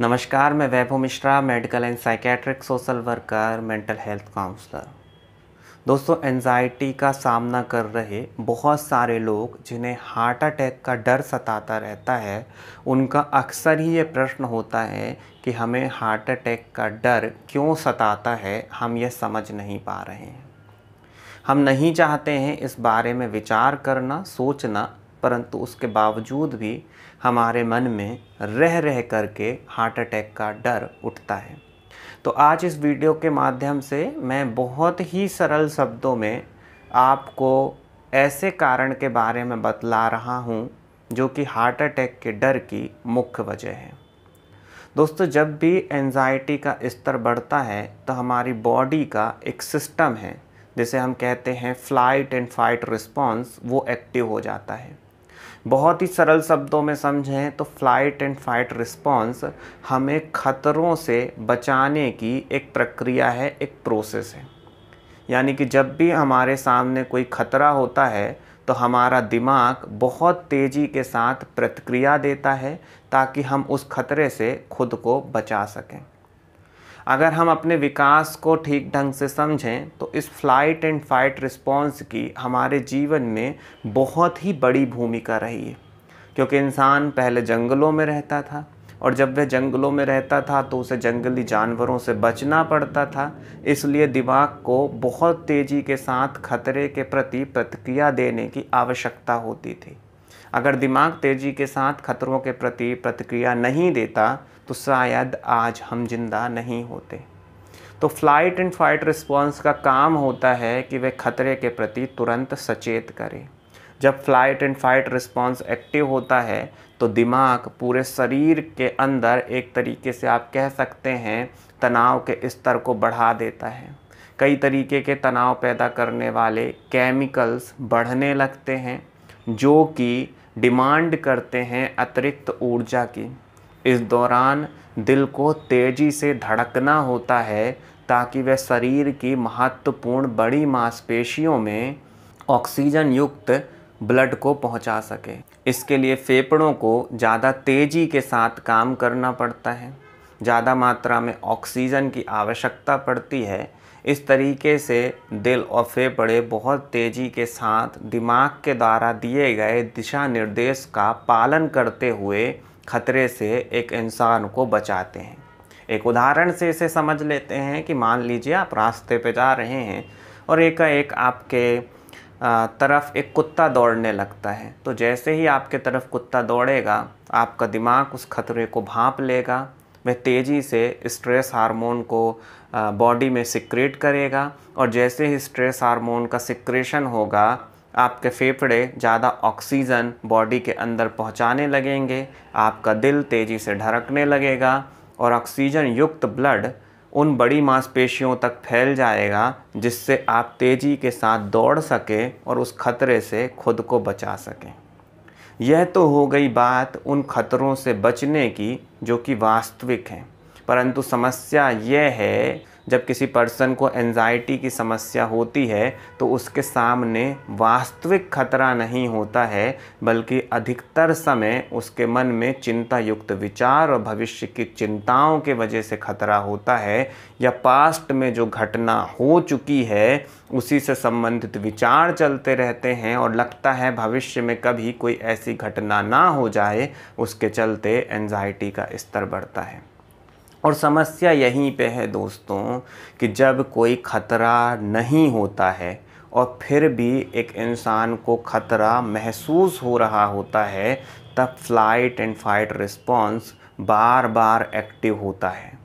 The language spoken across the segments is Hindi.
नमस्कार मैं Vaibhav Mishra medical and psychiatric social worker mental health counsellor दोस्तों एनजाइटी का सामना कर रहे बहुत सारे लोग जिन्हें हार्ट अटैक का डर सताता रहता है उनका अक्सर ही ये प्रश्न होता है कि हमें हार्ट अटैक का डर क्यों सताता है हम यह समझ नहीं पा रहे हैं हम नहीं चाहते हैं इस बारे में विचार करना सोचना परंतु उसके बावजूद भी हमारे मन में रह रह कर के हार्ट अटैक का डर उठता है तो आज इस वीडियो के माध्यम से मैं बहुत ही सरल शब्दों में आपको ऐसे कारण के बारे में बतला रहा हूँ जो कि हार्ट अटैक के डर की मुख्य वजह है दोस्तों जब भी एनजाइटी का स्तर बढ़ता है तो हमारी बॉडी का एक सिस्टम है जिसे हम कहते हैं फ्लाइट एंड फाइट रिस्पॉन्स वो एक्टिव हो जाता है बहुत ही सरल शब्दों में समझें तो फ़्लाइट एंड फाइट रिस्पॉन्स हमें ख़तरों से बचाने की एक प्रक्रिया है एक प्रोसेस है यानी कि जब भी हमारे सामने कोई ख़तरा होता है तो हमारा दिमाग बहुत तेज़ी के साथ प्रतिक्रिया देता है ताकि हम उस खतरे से खुद को बचा सकें अगर हम अपने विकास को ठीक ढंग से समझें तो इस फ्लाइट एंड फाइट रिस्पॉन्स की हमारे जीवन में बहुत ही बड़ी भूमिका रही है क्योंकि इंसान पहले जंगलों में रहता था और जब वह जंगलों में रहता था तो उसे जंगली जानवरों से बचना पड़ता था इसलिए दिमाग को बहुत तेज़ी के साथ खतरे के प्रति प्रतिक्रिया देने की आवश्यकता होती थी अगर दिमाग तेज़ी के साथ खतरों के प्रति प्रतिक्रिया नहीं देता तो शायद आज हम जिंदा नहीं होते तो फ्लाइट एंड फाइट रिस्पॉन्स का काम होता है कि वे खतरे के प्रति तुरंत सचेत करें जब flight and fight response active होता है तो दिमाग पूरे शरीर के अंदर एक तरीके से आप कह सकते हैं तनाव के स्तर को बढ़ा देता है कई तरीके के तनाव पैदा करने वाले केमिकल्स बढ़ने लगते हैं जो कि डिमांड करते हैं अतिरिक्त ऊर्जा की इस दौरान दिल को तेज़ी से धड़कना होता है ताकि वह शरीर की महत्वपूर्ण बड़ी मांसपेशियों में ऑक्सीजन युक्त ब्लड को पहुंचा सके इसके लिए फेफड़ों को ज़्यादा तेज़ी के साथ काम करना पड़ता है ज़्यादा मात्रा में ऑक्सीजन की आवश्यकता पड़ती है इस तरीके से दिल और फेफड़े बहुत तेज़ी के साथ दिमाग के द्वारा दिए गए दिशा निर्देश का पालन करते हुए खतरे से एक इंसान को बचाते हैं एक उदाहरण से इसे समझ लेते हैं कि मान लीजिए आप रास्ते पर जा रहे हैं और एक एक आपके तरफ एक कुत्ता दौड़ने लगता है तो जैसे ही आपके तरफ कुत्ता दौड़ेगा आपका दिमाग उस खतरे को भाँप लेगा वह तेज़ी से स्ट्रेस हार्मोन को बॉडी में सिक्रेट करेगा और जैसे ही स्ट्रेस हार्मोन का सिक्रेशन होगा आपके फेफड़े ज़्यादा ऑक्सीजन बॉडी के अंदर पहुंचाने लगेंगे आपका दिल तेज़ी से धड़कने लगेगा और ऑक्सीजन युक्त ब्लड उन बड़ी मांसपेशियों तक फैल जाएगा जिससे आप तेज़ी के साथ दौड़ सकें और उस खतरे से खुद को बचा सकें यह तो हो गई बात उन खतरों से बचने की जो कि वास्तविक हैं परंतु समस्या यह है जब किसी पर्सन को एनजाइटी की समस्या होती है तो उसके सामने वास्तविक खतरा नहीं होता है बल्कि अधिकतर समय उसके मन में चिंता युक्त विचार और भविष्य की चिंताओं के वजह से खतरा होता है या पास्ट में जो घटना हो चुकी है उसी से संबंधित विचार चलते रहते हैं और लगता है भविष्य में कभी कोई ऐसी घटना ना हो जाए उसके चलते एनजाइटी का स्तर बढ़ता है और समस्या यहीं पे है दोस्तों कि जब कोई ख़तरा नहीं होता है और फिर भी एक इंसान को ख़तरा महसूस हो रहा होता है तब फ़्लाइट एंड फाइट रिस्पॉन्स बार बार एक्टिव होता है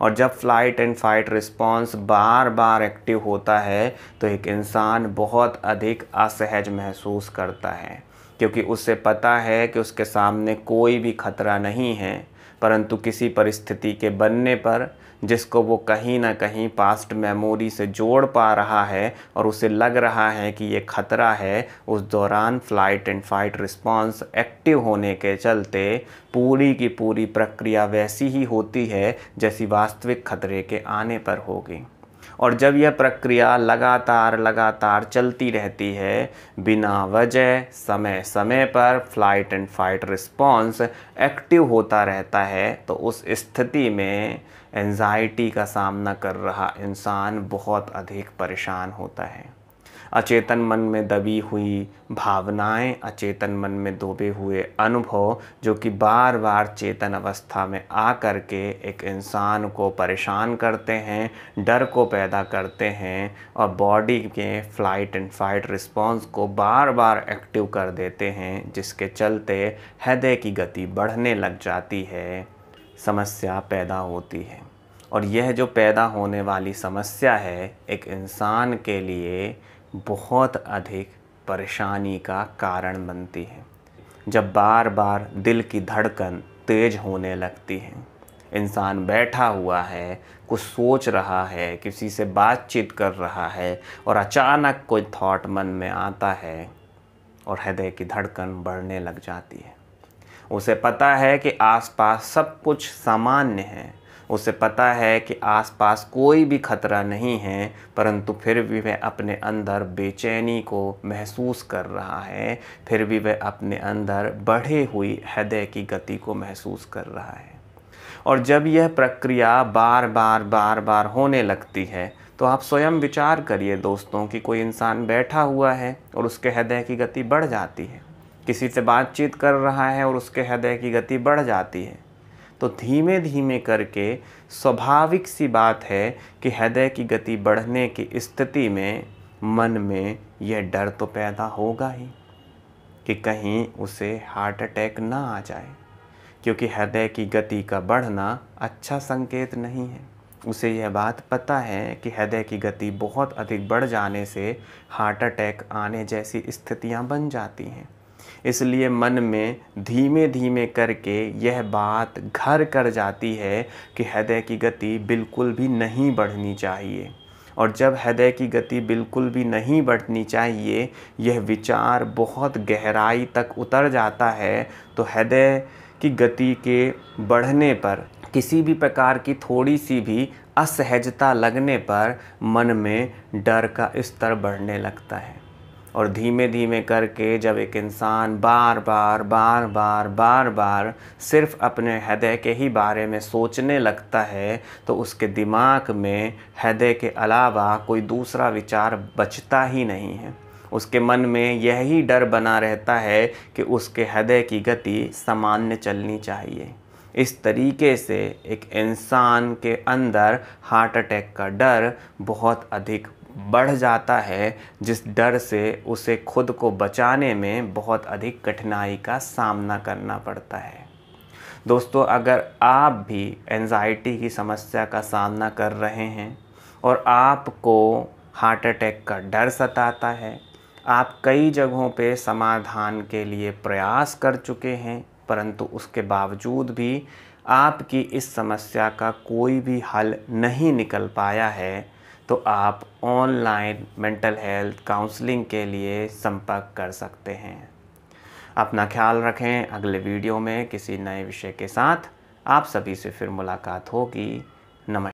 और जब फ़्लाइट एंड फाइट रिस्पॉन्स बार बार एक्टिव होता है तो एक इंसान बहुत अधिक असहज महसूस करता है क्योंकि उसे पता है कि उसके सामने कोई भी ख़तरा नहीं है परंतु किसी परिस्थिति के बनने पर जिसको वो कहीं ना कहीं पास्ट मेमोरी से जोड़ पा रहा है और उसे लग रहा है कि ये खतरा है उस दौरान flight and fight response active होने के चलते पूरी की पूरी प्रक्रिया वैसी ही होती है जैसी वास्तविक खतरे के आने पर होगी और जब यह प्रक्रिया लगातार लगातार चलती रहती है बिना वजह समय समय पर flight and fight response active होता रहता है तो उस स्थिति में एनजाइटी का सामना कर रहा इंसान बहुत अधिक परेशान होता है अचेतन मन में दबी हुई भावनाएं, अचेतन मन में दोबे हुए अनुभव जो कि बार बार चेतन अवस्था में आ कर के एक इंसान को परेशान करते हैं डर को पैदा करते हैं और बॉडी के फ़्लाइट एंड फाइट रिस्पॉन्स को बार बार एक्टिव कर देते हैं जिसके चलते हृदय की गति बढ़ने लग जाती है समस्या पैदा होती है और यह जो पैदा होने वाली समस्या है एक इंसान के लिए बहुत अधिक परेशानी का कारण बनती है जब बार बार दिल की धड़कन तेज होने लगती है इंसान बैठा हुआ है कुछ सोच रहा है किसी से बातचीत कर रहा है और अचानक कोई थॉट मन में आता है और हृदय की धड़कन बढ़ने लग जाती है उसे पता है कि आसपास सब कुछ सामान्य है उसे पता है कि आसपास कोई भी खतरा नहीं है परंतु फिर भी वह अपने अंदर बेचैनी को महसूस कर रहा है फिर भी वह अपने अंदर बढ़े हुई हृदय की गति को महसूस कर रहा है और जब यह प्रक्रिया बार बार बार बार होने लगती है तो आप स्वयं विचार करिए दोस्तों कि कोई इंसान बैठा हुआ है और उसके हृदय की गति बढ़ जाती है किसी से बातचीत कर रहा है और उसके हृदय की गति बढ़ जाती है तो धीमे धीमे करके स्वाभाविक सी बात है कि हृदय की गति बढ़ने की स्थिति में मन में यह डर तो पैदा होगा ही कि कहीं उसे हार्ट अटैक ना आ जाए क्योंकि हृदय की गति का बढ़ना अच्छा संकेत नहीं है उसे यह बात पता है कि हृदय की गति बहुत अधिक बढ़ जाने से हार्ट अटैक आने जैसी स्थितियां बन जाती हैं इसलिए मन में धीमे धीमे करके यह बात घर कर जाती है कि हृदय की गति बिल्कुल भी नहीं बढ़नी चाहिए और जब हृदय की गति बिल्कुल भी नहीं बढ़नी चाहिए यह विचार बहुत गहराई तक उतर जाता है तो हृदय की गति के बढ़ने पर किसी भी प्रकार की थोड़ी सी भी असहजता लगने पर मन में डर का स्तर बढ़ने लगता है और धीमे धीमे करके जब एक इंसान बार बार बार बार बार बार सिर्फ अपने हृदय के ही बारे में सोचने लगता है तो उसके दिमाग में हृदय के अलावा कोई दूसरा विचार बचता ही नहीं है उसके मन में यही डर बना रहता है कि उसके हृदय की गति सामान्य चलनी चाहिए इस तरीके से एक इंसान के अंदर हार्ट अटैक का डर बहुत अधिक बढ़ जाता है जिस डर से उसे खुद को बचाने में बहुत अधिक कठिनाई का सामना करना पड़ता है दोस्तों अगर आप भी एनजाइटी की समस्या का सामना कर रहे हैं और आपको हार्ट अटैक का डर सताता है आप कई जगहों पे समाधान के लिए प्रयास कर चुके हैं परंतु उसके बावजूद भी आपकी इस समस्या का कोई भी हल नहीं निकल पाया है तो आप ऑनलाइन मेंटल हेल्थ काउंसलिंग के लिए संपर्क कर सकते हैं अपना ख्याल रखें अगले वीडियो में किसी नए विषय के साथ आप सभी से फिर मुलाकात होगी नमस्कार